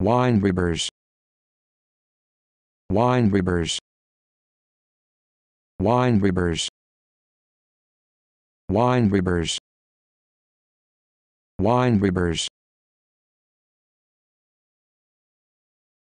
Wine ribbers. Wine ribbers. Wine ribbers. Wine ribbers. Wine ribbers.